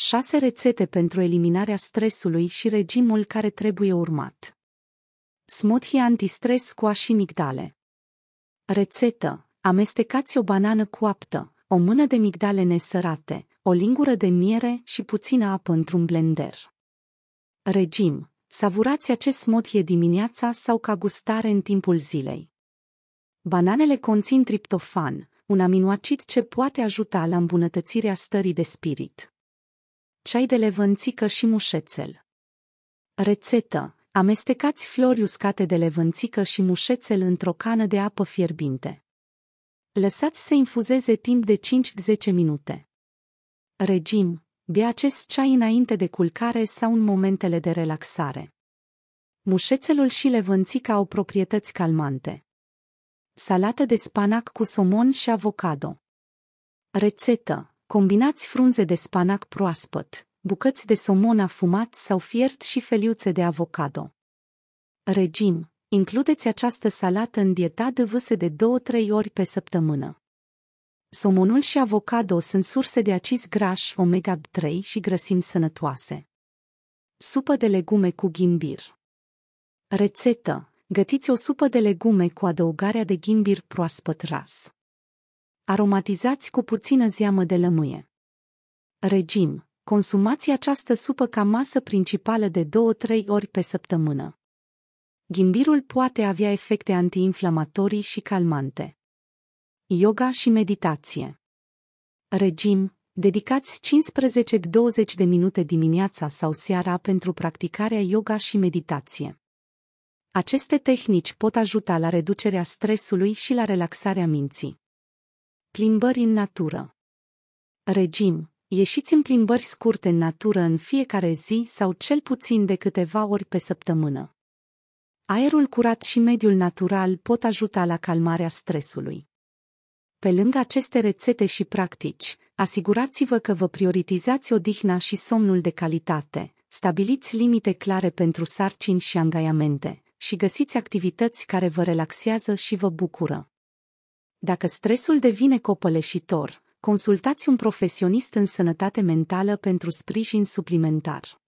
6 rețete pentru eliminarea stresului și regimul care trebuie urmat. Smoothie antistres cu și migdale. Rețetă. Amestecați o banană coaptă, o mână de migdale nesărate, o lingură de miere și puțină apă într-un blender. Regim. Savurați acest smoothie dimineața sau ca gustare în timpul zilei. Bananele conțin triptofan, un aminoacid ce poate ajuta la îmbunătățirea stării de spirit ceai de levânțică și mușețel. Rețetă. Amestecați flori uscate de levânțică și mușețel într-o cană de apă fierbinte. Lăsați să infuzeze timp de 5-10 minute. Regim. Bea acest ceai înainte de culcare sau în momentele de relaxare. Mușețelul și levânțica au proprietăți calmante. Salată de spanac cu somon și avocado. Rețetă. Combinați frunze de spanac proaspăt, bucăți de somon afumat sau fiert și feliuțe de avocado. Regim Includeți această salată în dieta de vâse de 2-3 ori pe săptămână. Somonul și avocado sunt surse de acizi graș, omega-3 și grăsimi sănătoase. Supă de legume cu ghimbir Rețetă Gătiți o supă de legume cu adăugarea de ghimbir proaspăt ras aromatizați cu puțină zeamă de lămâie. Regim. Consumați această supă ca masă principală de 2-3 ori pe săptămână. Ghimbirul poate avea efecte antiinflamatorii și calmante. Yoga și meditație. Regim. Dedicați 15-20 de minute dimineața sau seara pentru practicarea yoga și meditație. Aceste tehnici pot ajuta la reducerea stresului și la relaxarea minții. Plimbări în natură Regim Ieșiți în plimbări scurte în natură în fiecare zi sau cel puțin de câteva ori pe săptămână. Aerul curat și mediul natural pot ajuta la calmarea stresului. Pe lângă aceste rețete și practici, asigurați-vă că vă prioritizați odihna și somnul de calitate, stabiliți limite clare pentru sarcini și angajamente și găsiți activități care vă relaxează și vă bucură. Dacă stresul devine copăleșitor, consultați un profesionist în sănătate mentală pentru sprijin suplimentar.